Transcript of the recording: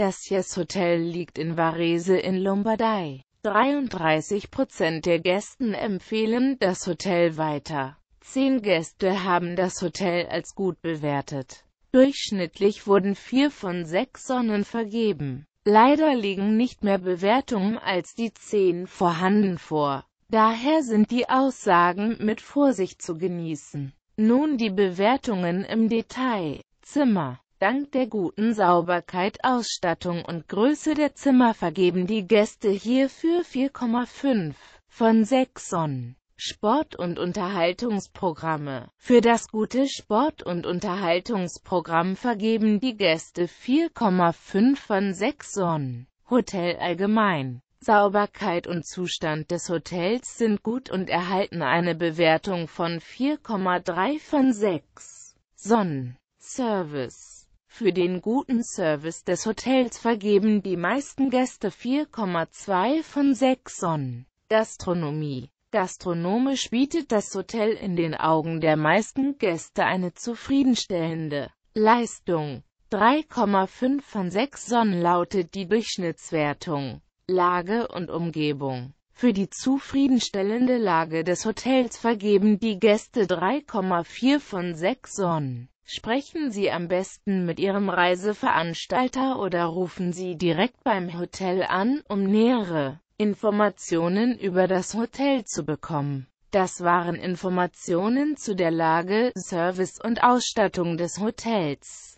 Das Yes Hotel liegt in Varese in Lombardei. 33% der Gästen empfehlen das Hotel weiter. 10 Gäste haben das Hotel als gut bewertet. Durchschnittlich wurden 4 von 6 Sonnen vergeben. Leider liegen nicht mehr Bewertungen als die 10 vorhanden vor. Daher sind die Aussagen mit Vorsicht zu genießen. Nun die Bewertungen im Detail. Zimmer Dank der guten Sauberkeit, Ausstattung und Größe der Zimmer vergeben die Gäste hierfür 4,5 von 6 Sonnen. Sport- und Unterhaltungsprogramme. Für das gute Sport- und Unterhaltungsprogramm vergeben die Gäste 4,5 von 6 Sonnen. Hotel allgemein. Sauberkeit und Zustand des Hotels sind gut und erhalten eine Bewertung von 4,3 von 6 Sonnen. Service für den guten Service des Hotels vergeben die meisten Gäste 4,2 von 6 Sonnen. Gastronomie Gastronomisch bietet das Hotel in den Augen der meisten Gäste eine zufriedenstellende Leistung. 3,5 von 6 Sonnen lautet die Durchschnittswertung. Lage und Umgebung für die zufriedenstellende Lage des Hotels vergeben die Gäste 3,4 von 6 Sonnen. Sprechen Sie am besten mit Ihrem Reiseveranstalter oder rufen Sie direkt beim Hotel an, um nähere Informationen über das Hotel zu bekommen. Das waren Informationen zu der Lage, Service und Ausstattung des Hotels.